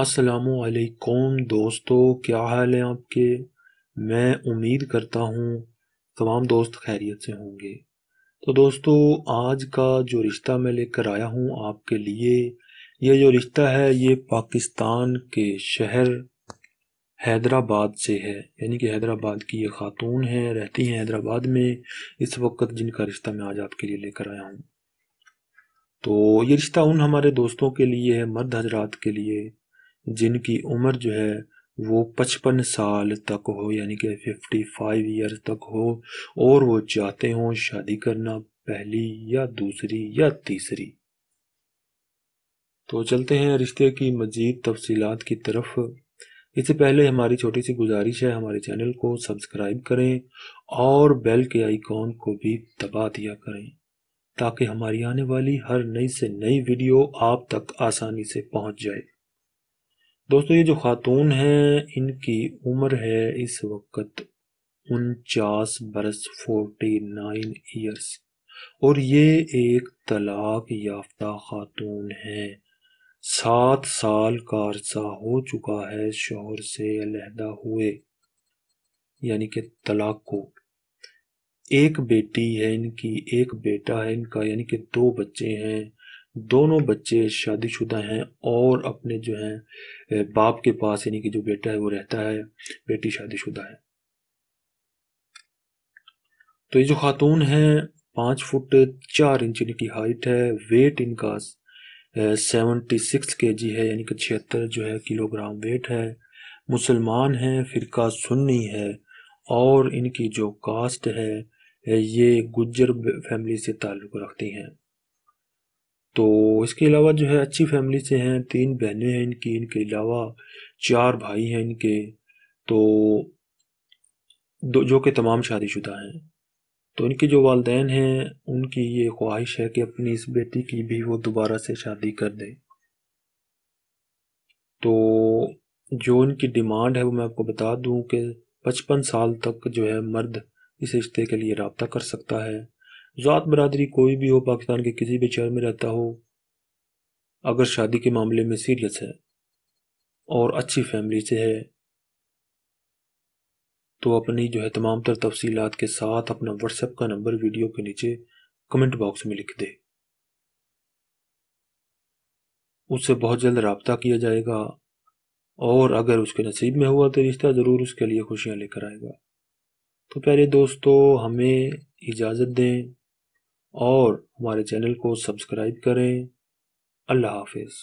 असलकुम दोस्तों क्या हाल है आपके मैं उम्मीद करता हूँ तमाम दोस्त खैरियत से होंगे तो दोस्तों आज का जो रिश्ता मैं लेकर आया हूँ आपके लिए ये जो रिश्ता है ये पाकिस्तान के शहर हैदराबाद से है यानी कि हैदराबाद की ये खातून हैं रहती हैं हैदराबाद में इस वक्त जिनका रिश्ता मैं आज आपके लिए लेकर आया हूँ तो ये रिश्ता उन हमारे दोस्तों के लिए है मर्द हजरात के लिए जिनकी उम्र जो है वो पचपन साल तक हो यानी कि फिफ्टी फाइव ईयर तक हो और वो चाहते हों शादी करना पहली या दूसरी या तीसरी तो चलते हैं रिश्ते की मजीद तफसीत की तरफ इससे पहले हमारी छोटी सी गुजारिश है हमारे चैनल को सब्सक्राइब करें और बेल के आइकॉन को भी दबा दिया करें ताकि हमारी आने वाली हर नई से नई वीडियो आप तक आसानी से पहुंच जाए दोस्तों ये जो खातून है इनकी उम्र है इस वक्त उनचास बरस फोर्टी नाइन ईयर्स और ये एक तलाक याफ्ता खातून है सात साल का अरसा हो चुका है शोहर से अलहदा हुए यानी कि तलाक को एक बेटी है इनकी एक बेटा है इनका यानी कि दो बच्चे हैं दोनों बच्चे शादीशुदा हैं और अपने जो हैं बाप के पास यानी कि जो बेटा है वो रहता है बेटी शादीशुदा है तो ये जो खातून है पाँच फुट चार इंच इनकी हाइट है वेट इनका सेवेंटी सिक्स के जी है यानी कि छिहत्तर जो है किलोग्राम वेट है मुसलमान है फ़िरका सुन्नी है और इनकी जो कास्ट है ये गुज्जर फैमिली से ताल्लुक़ रखती हैं तो इसके अलावा जो है अच्छी फैमिली से हैं तीन बहनें हैं इनकी इनके अलावा चार भाई हैं इनके तो दो जो कि तमाम शादीशुदा हैं तो इनके जो वालदेन हैं उनकी ये ख्वाहिश है कि अपनी इस बेटी की भी वो दोबारा से शादी कर दें तो जो इनकी डिमांड है वो मैं आपको बता दूं कि पचपन साल तक जो है मर्द इस रिश्ते के लिए रबता कर सकता है ज़ात बरदरी कोई भी हो पाकिस्तान के किसी भी शहर में रहता हो अगर शादी के मामले में सीरियस है और अच्छी फैमिली से है तो अपनी जो है तमाम तर तफसीत के साथ अपना व्हाट्सएप का नंबर वीडियो के नीचे कमेंट बॉक्स में लिख दे उससे बहुत जल्द रबता किया जाएगा और अगर उसके नसीब में हुआ तो रिश्ता ज़रूर उसके लिए खुशियां लेकर आएगा तो प्यारे दोस्तों हमें इजाज़त दें और हमारे चैनल को सब्सक्राइब करें अल्लाह हाफिज़